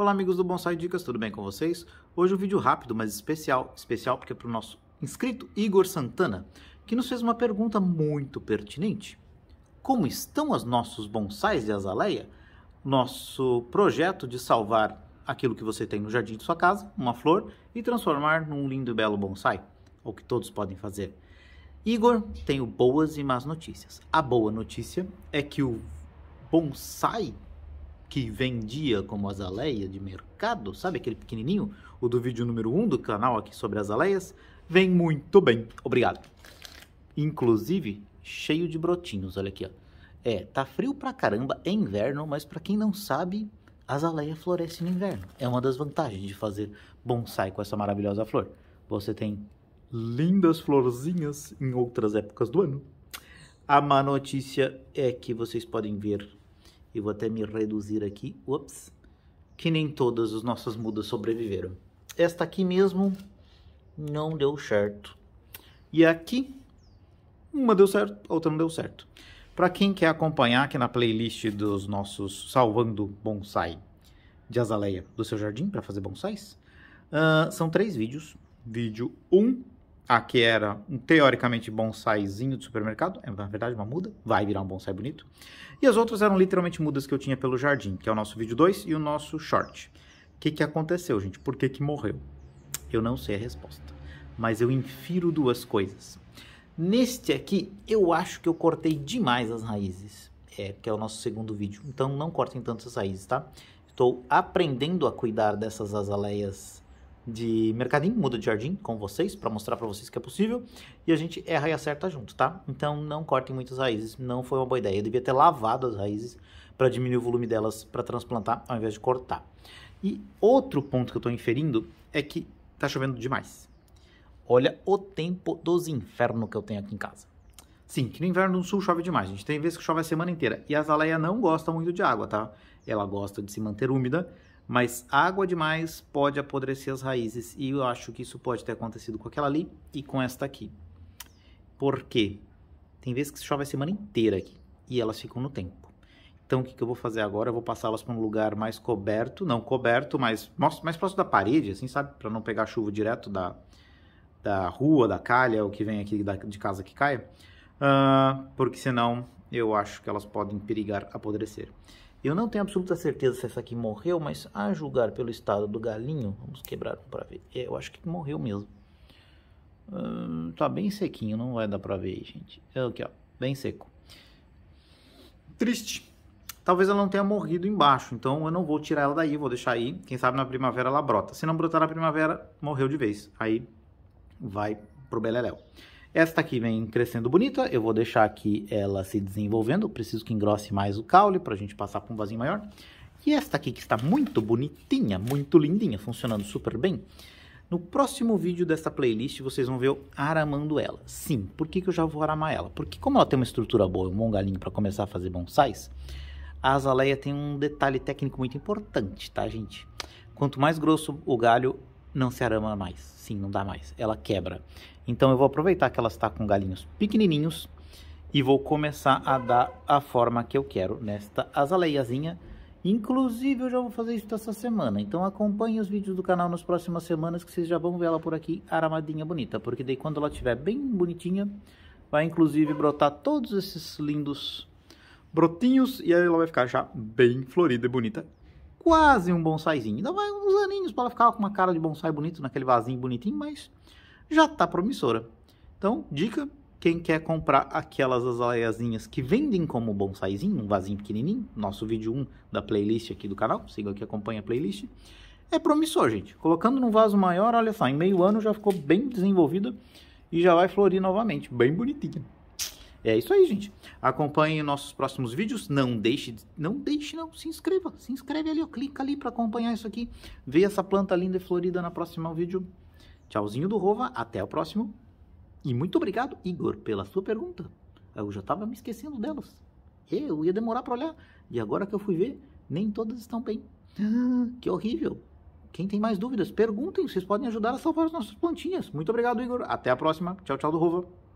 Olá amigos do Bonsai Dicas, tudo bem com vocês? Hoje um vídeo rápido, mas especial, especial porque é para o nosso inscrito Igor Santana, que nos fez uma pergunta muito pertinente. Como estão os nossos bonsais de azaleia? Nosso projeto de salvar aquilo que você tem no jardim de sua casa, uma flor, e transformar num lindo e belo bonsai, o que todos podem fazer. Igor, tenho boas e más notícias. A boa notícia é que o bonsai que vendia como azaleia de mercado, sabe aquele pequenininho, o do vídeo número 1 um do canal aqui sobre azaleias, vem muito bem, obrigado. Inclusive, cheio de brotinhos, olha aqui, ó. É, tá frio pra caramba, é inverno, mas para quem não sabe, azaleia floresce no inverno. É uma das vantagens de fazer bonsai com essa maravilhosa flor. Você tem lindas florzinhas em outras épocas do ano. A má notícia é que vocês podem ver e vou até me reduzir aqui, ups, que nem todas as nossas mudas sobreviveram. Esta aqui mesmo não deu certo. E aqui, uma deu certo, outra não deu certo. Para quem quer acompanhar aqui na playlist dos nossos Salvando Bonsai de Azaleia do seu jardim para fazer bonsais, uh, são três vídeos. Vídeo 1, um, a que era um, teoricamente bonsaizinho do supermercado, é na verdade uma muda, vai virar um bonsai bonito. E as outras eram literalmente mudas que eu tinha pelo jardim, que é o nosso vídeo 2 e o nosso short. O que, que aconteceu, gente? Por que, que morreu? Eu não sei a resposta, mas eu infiro duas coisas. Neste aqui, eu acho que eu cortei demais as raízes, é, que é o nosso segundo vídeo, então não cortem tantas raízes, tá? Estou aprendendo a cuidar dessas azaleias de mercadinho, muda de jardim com vocês, para mostrar para vocês que é possível. E a gente erra e acerta junto, tá? Então não cortem muitas raízes, não foi uma boa ideia. Eu devia ter lavado as raízes para diminuir o volume delas para transplantar ao invés de cortar. E outro ponto que eu estou inferindo é que tá chovendo demais. Olha o tempo dos infernos que eu tenho aqui em casa. Sim, que no inverno no sul chove demais, a gente. Tem vezes que chove a semana inteira. E a azaleia não gosta muito de água, tá? Ela gosta de se manter úmida, mas água demais pode apodrecer as raízes e eu acho que isso pode ter acontecido com aquela ali e com esta aqui. Por quê? Tem vezes que chove a semana inteira aqui e elas ficam no tempo. Então o que, que eu vou fazer agora? Eu vou passá-las para um lugar mais coberto, não coberto, mas mais próximo da parede, assim, sabe? Para não pegar chuva direto da, da rua, da calha, o que vem aqui da, de casa que caia. Uh, porque senão eu acho que elas podem perigar apodrecer. Eu não tenho absoluta certeza se essa aqui morreu, mas a julgar pelo estado do galinho, vamos quebrar para ver. É, eu acho que morreu mesmo. Hum, tá bem sequinho, não vai dar para ver aí, gente. É aqui, ó, bem seco. Triste. Talvez ela não tenha morrido embaixo, então eu não vou tirar ela daí, vou deixar aí. Quem sabe na primavera ela brota. Se não brotar na primavera, morreu de vez. Aí vai pro beleléu. Esta aqui vem crescendo bonita, eu vou deixar aqui ela se desenvolvendo, preciso que engrosse mais o caule para a gente passar para um vasinho maior. E esta aqui que está muito bonitinha, muito lindinha, funcionando super bem, no próximo vídeo dessa playlist vocês vão ver eu aramando ela. Sim, por que, que eu já vou aramar ela? Porque como ela tem uma estrutura boa um bom galinho para começar a fazer bonsais, a azaleia tem um detalhe técnico muito importante, tá gente? Quanto mais grosso o galho, não se arama mais. Sim, não dá mais. Ela quebra. Então eu vou aproveitar que ela está com galinhos pequenininhos e vou começar a dar a forma que eu quero nesta azaleiazinha. Inclusive eu já vou fazer isso essa semana, então acompanhe os vídeos do canal nas próximas semanas que vocês já vão ver ela por aqui aramadinha bonita, porque daí quando ela estiver bem bonitinha, vai inclusive brotar todos esses lindos brotinhos e aí ela vai ficar já bem florida e bonita quase um bonsaizinho. Ainda vai uns aninhos para ela ficar com uma cara de bonsai bonito naquele vasinho bonitinho, mas já está promissora. Então, dica, quem quer comprar aquelas azaleiazinhas que vendem como bonsaizinho, um vasinho pequenininho, nosso vídeo 1 da playlist aqui do canal, siga aqui, acompanha a playlist, é promissor, gente. Colocando num vaso maior, olha só, em meio ano já ficou bem desenvolvida e já vai florir novamente, bem bonitinha. É isso aí, gente. Acompanhe nossos próximos vídeos. Não deixe, não deixe, não. Se inscreva, se inscreve ali, ó. clica ali para acompanhar isso aqui. Vê essa planta linda e florida na próxima vídeo. Tchauzinho do Rova, até o próximo. E muito obrigado, Igor, pela sua pergunta. Eu já estava me esquecendo delas. Eu ia demorar para olhar. E agora que eu fui ver, nem todas estão bem. Ah, que horrível. Quem tem mais dúvidas, perguntem. Vocês podem ajudar a salvar as nossas plantinhas. Muito obrigado, Igor. Até a próxima. Tchau, tchau do Rova.